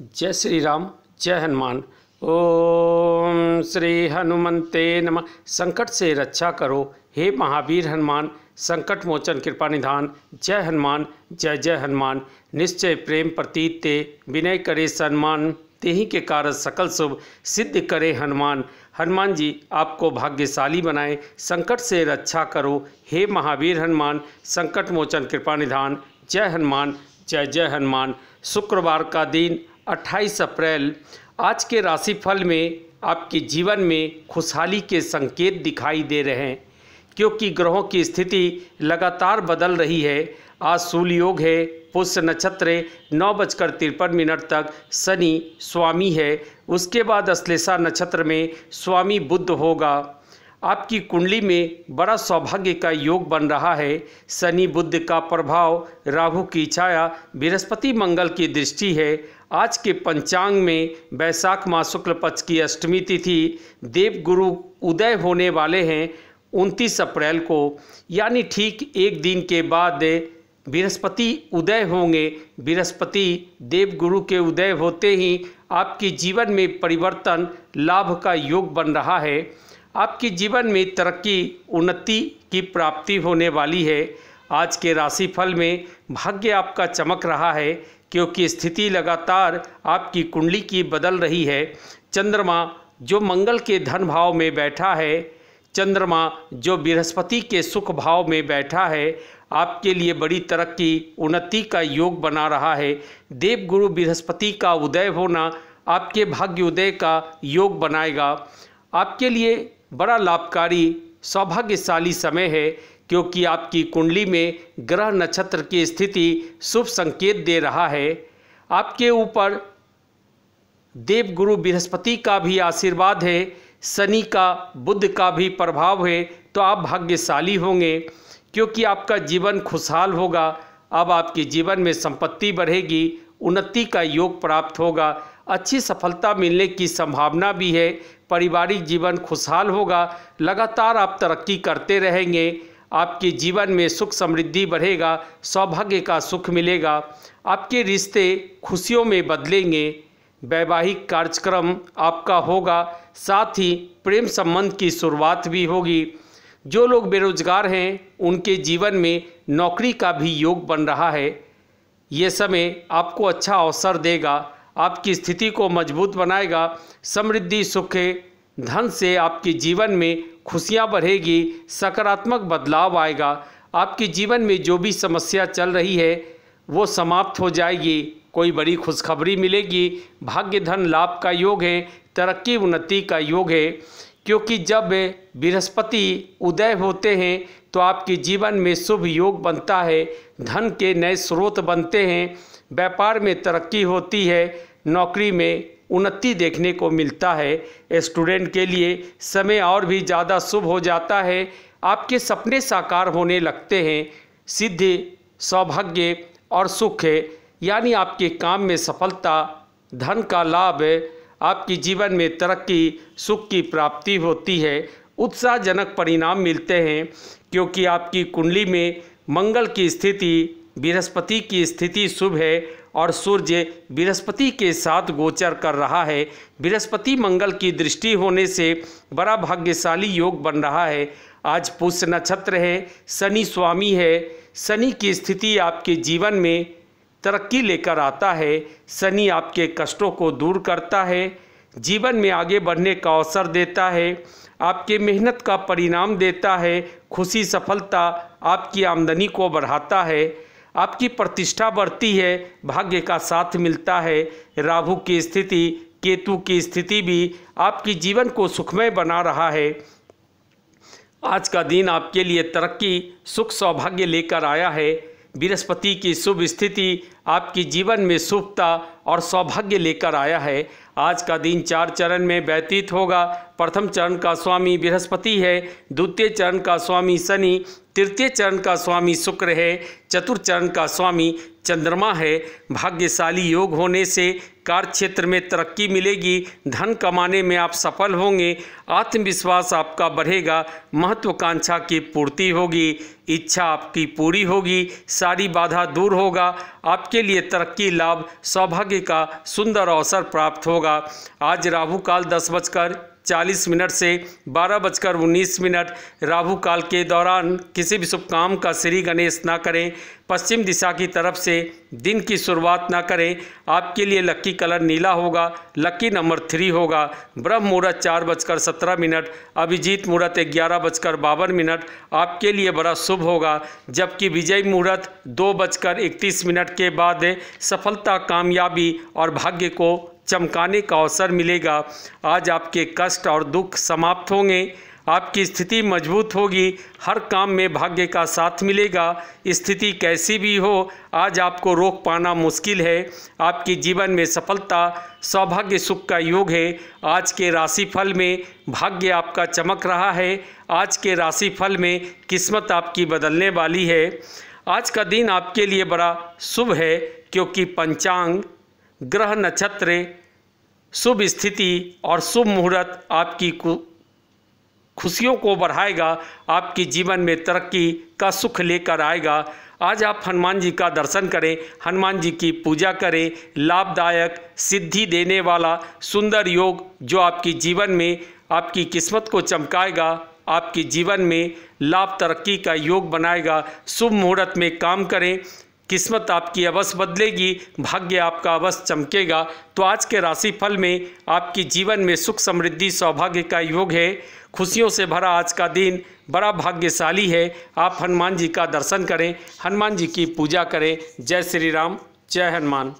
जय श्री राम जय हनुमान ओम श्री हनुमते नमः संकट से रक्षा करो हे महावीर हनुमान संकट मोचन कृपा निधान जय हनुमान जय जय हनुमान निश्चय प्रेम प्रतीत ते विनय करे सन्मान तेही के कारण सकल शुभ सिद्ध करे हनुमान हनुमान जी आपको भाग्यशाली बनाए संकट से रक्षा करो हे महावीर हनुमान संकट मोचन कृपा निधान जय हनुमान जय जय हनुमान शुक्रवार का दिन 28 अप्रैल आज के राशिफल में आपके जीवन में खुशहाली के संकेत दिखाई दे रहे हैं क्योंकि ग्रहों की स्थिति लगातार बदल रही है आज सूल योग है पुष्य नक्षत्र नौ बजकर तिरपन मिनट तक शनि स्वामी है उसके बाद अश्लेषा नक्षत्र में स्वामी बुद्ध होगा आपकी कुंडली में बड़ा सौभाग्य का योग बन रहा है शनि बुद्ध का प्रभाव राहु की छाया बृहस्पति मंगल की दृष्टि है आज के पंचांग में वैशाख माह शुक्ल पक्ष की अष्टमी तिथि देवगुरु उदय होने वाले हैं उनतीस अप्रैल को यानी ठीक एक दिन के बाद बृहस्पति उदय होंगे बृहस्पति देवगुरु के उदय होते ही आपके जीवन में परिवर्तन लाभ का योग बन रहा है आपके जीवन में तरक्की उन्नति की प्राप्ति होने वाली है आज के राशिफल में भाग्य आपका चमक रहा है क्योंकि स्थिति लगातार आपकी कुंडली की बदल रही है चंद्रमा जो मंगल के धन भाव में बैठा है चंद्रमा जो बृहस्पति के सुख भाव में बैठा है आपके लिए बड़ी तरक्की उन्नति का योग बना रहा है देवगुरु बृहस्पति का उदय होना आपके भाग्य उदय का योग बनाएगा आपके लिए बड़ा लाभकारी सौभाग्यशाली समय है क्योंकि आपकी कुंडली में ग्रह नक्षत्र की स्थिति शुभ संकेत दे रहा है आपके ऊपर देव गुरु बृहस्पति का भी आशीर्वाद है शनि का बुद्ध का भी प्रभाव है तो आप भाग्यशाली होंगे क्योंकि आपका जीवन खुशहाल होगा अब आपके जीवन में संपत्ति बढ़ेगी उन्नति का योग प्राप्त होगा अच्छी सफलता मिलने की संभावना भी है पारिवारिक जीवन खुशहाल होगा लगातार आप तरक्की करते रहेंगे आपके जीवन में सुख समृद्धि बढ़ेगा सौभाग्य का सुख मिलेगा आपके रिश्ते खुशियों में बदलेंगे वैवाहिक कार्यक्रम आपका होगा साथ ही प्रेम संबंध की शुरुआत भी होगी जो लोग बेरोजगार हैं उनके जीवन में नौकरी का भी योग बन रहा है ये समय आपको अच्छा अवसर देगा आपकी स्थिति को मजबूत बनाएगा समृद्धि सुख धन से आपके जीवन में खुशियाँ बढ़ेगी सकारात्मक बदलाव आएगा आपके जीवन में जो भी समस्या चल रही है वो समाप्त हो जाएगी कोई बड़ी खुशखबरी मिलेगी भाग्य धन लाभ का योग है तरक्की उन्नति का योग है क्योंकि जब बृहस्पति उदय होते हैं तो आपके जीवन में शुभ योग बनता है धन के नए स्रोत बनते हैं व्यापार में तरक्की होती है नौकरी में उन्नति देखने को मिलता है स्टूडेंट के लिए समय और भी ज़्यादा शुभ हो जाता है आपके सपने साकार होने लगते हैं सिद्धि सौभाग्य और सुख है यानी आपके काम में सफलता धन का लाभ आपकी जीवन में तरक्की सुख की प्राप्ति होती है उत्साहजनक परिणाम मिलते हैं क्योंकि आपकी कुंडली में मंगल की स्थिति बृहस्पति की स्थिति शुभ है और सूर्य बृहस्पति के साथ गोचर कर रहा है बृहस्पति मंगल की दृष्टि होने से बड़ा भाग्यशाली योग बन रहा है आज पुष्य नक्षत्र है शनि स्वामी है शनि की स्थिति आपके जीवन में तरक्की लेकर आता है शनि आपके कष्टों को दूर करता है जीवन में आगे बढ़ने का अवसर देता है आपके मेहनत का परिणाम देता है खुशी सफलता आपकी आमदनी को बढ़ाता है आपकी प्रतिष्ठा बढ़ती है भाग्य का साथ मिलता है राहु की स्थिति केतु की स्थिति भी आपकी जीवन को सुखमय बना रहा है आज का दिन आपके लिए तरक्की सुख सौभाग्य लेकर आया है बृहस्पति की शुभ स्थिति आपकी जीवन में शुभता और सौभाग्य लेकर आया है आज का दिन चार चरण में व्यतीत होगा प्रथम चरण का स्वामी बृहस्पति है द्वितीय चरण का स्वामी शनि तृतीय चरण का स्वामी शुक्र है चतुर्थ चरण का स्वामी चंद्रमा है भाग्यशाली योग होने से कार्य क्षेत्र में तरक्की मिलेगी धन कमाने में आप सफल होंगे आत्मविश्वास आपका बढ़ेगा महत्वाकांक्षा की पूर्ति होगी इच्छा आपकी पूरी होगी सारी बाधा दूर होगा आपके लिए तरक्की लाभ सौभाग्य का सुंदर अवसर प्राप्त होगा होगा आज राहु काल दस बजकर चालीस मिनट से बारह बजकर उन्नीस मिनट राहु काल के दौरान किसी भी शुभ काम का श्री गणेश ना करें पश्चिम दिशा की तरफ से दिन की शुरुआत ना करें आपके लिए लक्की कलर नीला होगा लक्की नंबर थ्री होगा ब्रह्म मुहूर्त चार बजकर सत्रह मिनट अभिजीत मुहूर्त ग्यारह बजकर बावन मिनट आपके लिए बड़ा शुभ होगा जबकि विजय मुहूर्त दो बजकर इकतीस मिनट के बाद सफलता कामयाबी और भाग्य को चमकाने का अवसर मिलेगा आज आपके कष्ट और दुख समाप्त होंगे आपकी स्थिति मजबूत होगी हर काम में भाग्य का साथ मिलेगा स्थिति कैसी भी हो आज आपको रोक पाना मुश्किल है आपके जीवन में सफलता सौभाग्य सुख का योग है आज के राशिफल में भाग्य आपका चमक रहा है आज के राशिफल में किस्मत आपकी बदलने वाली है आज का दिन आपके लिए बड़ा शुभ है क्योंकि पंचांग ग्रह नक्षत्र शुभ स्थिति और शुभ मुहूर्त आपकी खुशियों को बढ़ाएगा आपके जीवन में तरक्की का सुख लेकर आएगा आज आप हनुमान जी का दर्शन करें हनुमान जी की पूजा करें लाभदायक सिद्धि देने वाला सुंदर योग जो आपके जीवन में आपकी किस्मत को चमकाएगा आपके जीवन में लाभ तरक्की का योग बनाएगा शुभ मुहूर्त में काम करें किस्मत आपकी अवश्य बदलेगी भाग्य आपका अवश्य चमकेगा तो आज के राशिफल में आपके जीवन में सुख समृद्धि सौभाग्य का योग है खुशियों से भरा आज का दिन बड़ा भाग्यशाली है आप हनुमान जी का दर्शन करें हनुमान जी की पूजा करें जय श्री राम जय हनुमान